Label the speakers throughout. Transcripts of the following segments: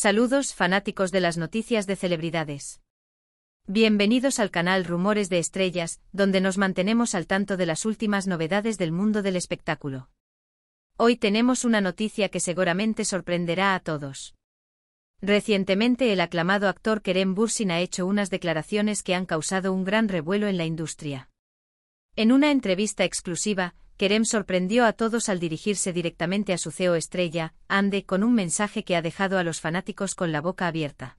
Speaker 1: Saludos fanáticos de las noticias de celebridades. Bienvenidos al canal Rumores de Estrellas, donde nos mantenemos al tanto de las últimas novedades del mundo del espectáculo. Hoy tenemos una noticia que seguramente sorprenderá a todos. Recientemente el aclamado actor Kerem Bursin ha hecho unas declaraciones que han causado un gran revuelo en la industria. En una entrevista exclusiva, Kerem sorprendió a todos al dirigirse directamente a su CEO estrella, Ande, con un mensaje que ha dejado a los fanáticos con la boca abierta.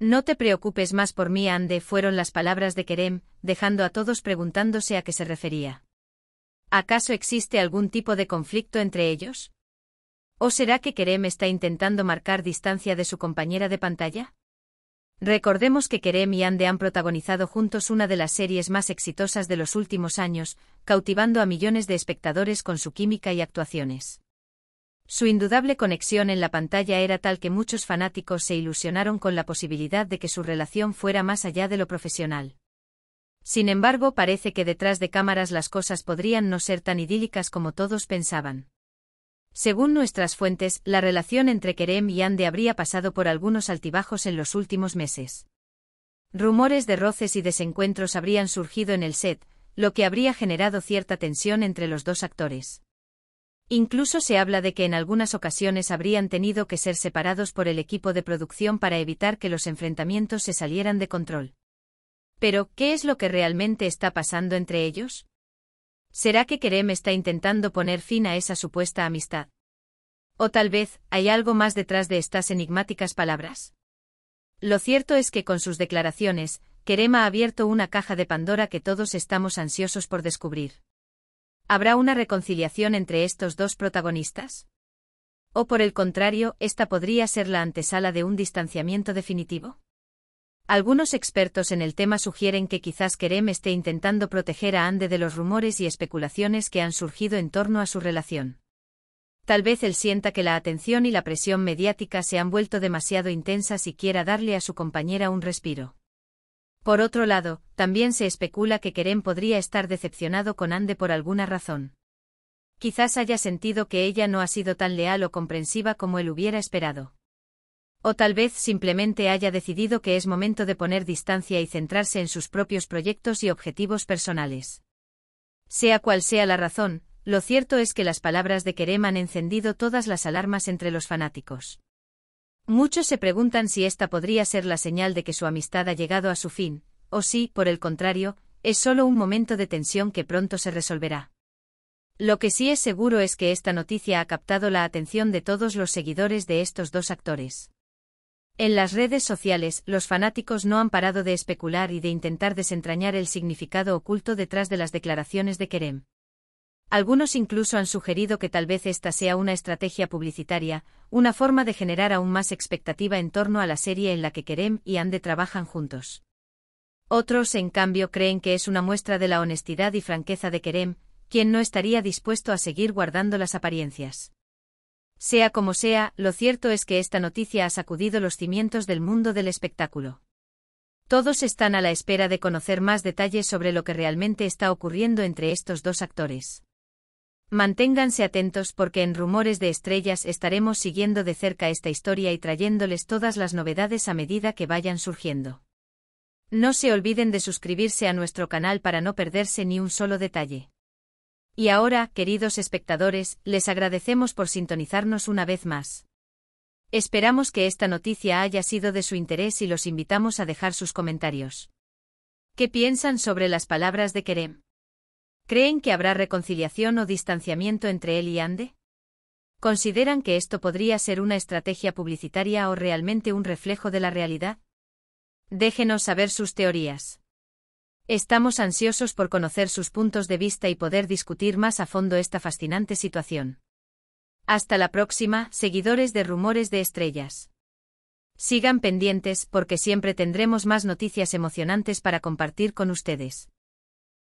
Speaker 1: No te preocupes más por mí, Ande, fueron las palabras de Kerem, dejando a todos preguntándose a qué se refería. ¿Acaso existe algún tipo de conflicto entre ellos? ¿O será que Kerem está intentando marcar distancia de su compañera de pantalla? Recordemos que Kerem y Ande han protagonizado juntos una de las series más exitosas de los últimos años, cautivando a millones de espectadores con su química y actuaciones. Su indudable conexión en la pantalla era tal que muchos fanáticos se ilusionaron con la posibilidad de que su relación fuera más allá de lo profesional. Sin embargo, parece que detrás de cámaras las cosas podrían no ser tan idílicas como todos pensaban. Según nuestras fuentes, la relación entre Kerem y Ande habría pasado por algunos altibajos en los últimos meses. Rumores de roces y desencuentros habrían surgido en el set, lo que habría generado cierta tensión entre los dos actores. Incluso se habla de que en algunas ocasiones habrían tenido que ser separados por el equipo de producción para evitar que los enfrentamientos se salieran de control. Pero, ¿qué es lo que realmente está pasando entre ellos? ¿Será que Kerem está intentando poner fin a esa supuesta amistad? O tal vez, hay algo más detrás de estas enigmáticas palabras. Lo cierto es que con sus declaraciones, Kerem ha abierto una caja de Pandora que todos estamos ansiosos por descubrir. ¿Habrá una reconciliación entre estos dos protagonistas? ¿O por el contrario, esta podría ser la antesala de un distanciamiento definitivo? Algunos expertos en el tema sugieren que quizás Kerem esté intentando proteger a Ande de los rumores y especulaciones que han surgido en torno a su relación. Tal vez él sienta que la atención y la presión mediática se han vuelto demasiado intensas y quiera darle a su compañera un respiro. Por otro lado, también se especula que Kerem podría estar decepcionado con Ande por alguna razón. Quizás haya sentido que ella no ha sido tan leal o comprensiva como él hubiera esperado. O tal vez simplemente haya decidido que es momento de poner distancia y centrarse en sus propios proyectos y objetivos personales. Sea cual sea la razón, lo cierto es que las palabras de Kerem han encendido todas las alarmas entre los fanáticos. Muchos se preguntan si esta podría ser la señal de que su amistad ha llegado a su fin, o si, por el contrario, es solo un momento de tensión que pronto se resolverá. Lo que sí es seguro es que esta noticia ha captado la atención de todos los seguidores de estos dos actores. En las redes sociales, los fanáticos no han parado de especular y de intentar desentrañar el significado oculto detrás de las declaraciones de Kerem. Algunos incluso han sugerido que tal vez esta sea una estrategia publicitaria, una forma de generar aún más expectativa en torno a la serie en la que Kerem y Ande trabajan juntos. Otros, en cambio, creen que es una muestra de la honestidad y franqueza de Kerem, quien no estaría dispuesto a seguir guardando las apariencias. Sea como sea, lo cierto es que esta noticia ha sacudido los cimientos del mundo del espectáculo. Todos están a la espera de conocer más detalles sobre lo que realmente está ocurriendo entre estos dos actores. Manténganse atentos porque en Rumores de Estrellas estaremos siguiendo de cerca esta historia y trayéndoles todas las novedades a medida que vayan surgiendo. No se olviden de suscribirse a nuestro canal para no perderse ni un solo detalle. Y ahora, queridos espectadores, les agradecemos por sintonizarnos una vez más. Esperamos que esta noticia haya sido de su interés y los invitamos a dejar sus comentarios. ¿Qué piensan sobre las palabras de Kerem? ¿Creen que habrá reconciliación o distanciamiento entre él y Ande? ¿Consideran que esto podría ser una estrategia publicitaria o realmente un reflejo de la realidad? Déjenos saber sus teorías. Estamos ansiosos por conocer sus puntos de vista y poder discutir más a fondo esta fascinante situación. Hasta la próxima, seguidores de Rumores de Estrellas. Sigan pendientes porque siempre tendremos más noticias emocionantes para compartir con ustedes.